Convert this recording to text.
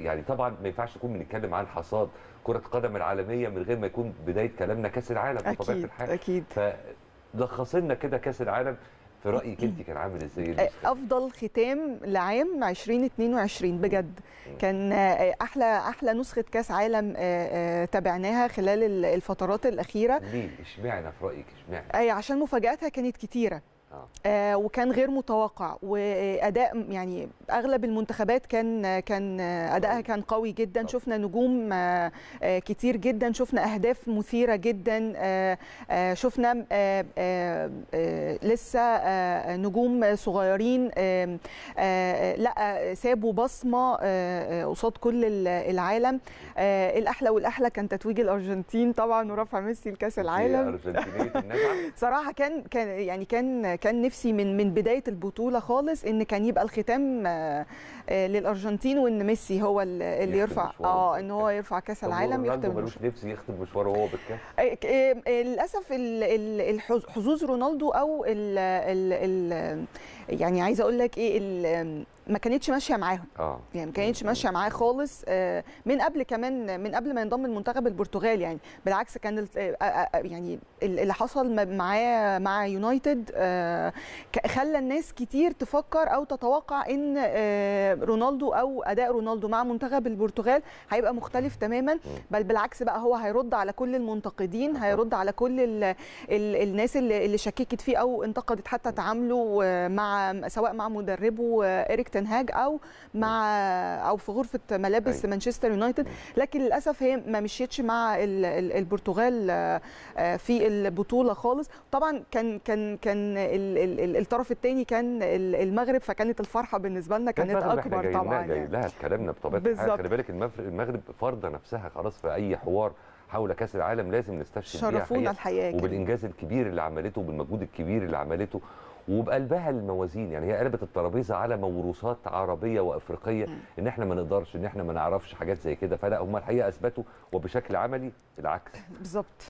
يعني طبعا ما ينفعش نكون بنتكلم عن حصاد كره القدم العالميه من غير ما يكون بدايه كلامنا كاس العالم بطبيعه الحال اكيد فلخص لنا كده كاس العالم في رايك انت كان عامل ازاي افضل ختام لعام 2022 بجد كان احلى احلى نسخه كاس عالم تابعناها خلال الفترات الاخيره ليه اشمعنى في رايك اشمعنى اي عشان مفاجاتها كانت كتيره آه. آه وكان غير متوقع واداء يعني اغلب المنتخبات كان كان ادائها كان قوي جدا أوه. شفنا نجوم آه،, آه كتير جدا شفنا اهداف مثيره جدا آه آه شفنا آه آه, آه، لسه آه نجوم صغيرين آه آه لا سابوا بصمه قصاد كل العالم آه الاحلى والاحلى كان تتويج الارجنتين طبعا ورفع ميسي لكاس العالم صراحه كان كان يعني كان كان نفسي من من بدايه البطوله خالص ان كان يبقى الختام آه، آه، للارجنتين وان ميسي هو اللي يرفع اه ان هو يرفع كاس العالم يختم ملوش نفس يختم مشواره هو بالكاس آه، للاسف حظوظ رونالدو او الـ الـ يعني عايزه اقول لك ايه ما كانتش ماشيه معاهم آه. يعني ما كانتش ماشيه معاه خالص من قبل كمان من قبل ما ينضم المنتخب البرتغال يعني بالعكس كان يعني اللي حصل معاه مع يونايتد خلى الناس كتير تفكر او تتوقع ان آه، رونالدو او اداء رونالدو مع منتخب البرتغال هيبقى مختلف تماما بل بالعكس بقى هو هيرد على كل المنتقدين هيرد على كل الـ الـ الناس اللي شككت فيه او انتقدت حتى تعامله آه، مع سواء مع مدربه اريك آه، تنهاج او مع او في غرفه ملابس أيوة. مانشستر يونايتد لكن للاسف هي ما مشيتش مع البرتغال في البطوله خالص طبعا كان كان كان الطرف الثاني كان المغرب فكانت الفرحه بالنسبه لنا كانت اكبر طبعا جاي يعني. لها كلامنا بطبيعه الحال خلي بالك المغرب فارضه نفسها خلاص في اي حوار حول كاس العالم لازم نستشهد شرفونا الحقيقه وبالانجاز الكبير اللي عملته وبالمجهود الكبير اللي عملته وبقلبها الموازين يعني هي قلبت الترابيزه على موروثات عربيه وافريقيه ان احنا ما نقدرش ان احنا ما نعرفش حاجات زي كده فلا هم الحقيقه اثبتوا وبشكل عملي العكس بالظبط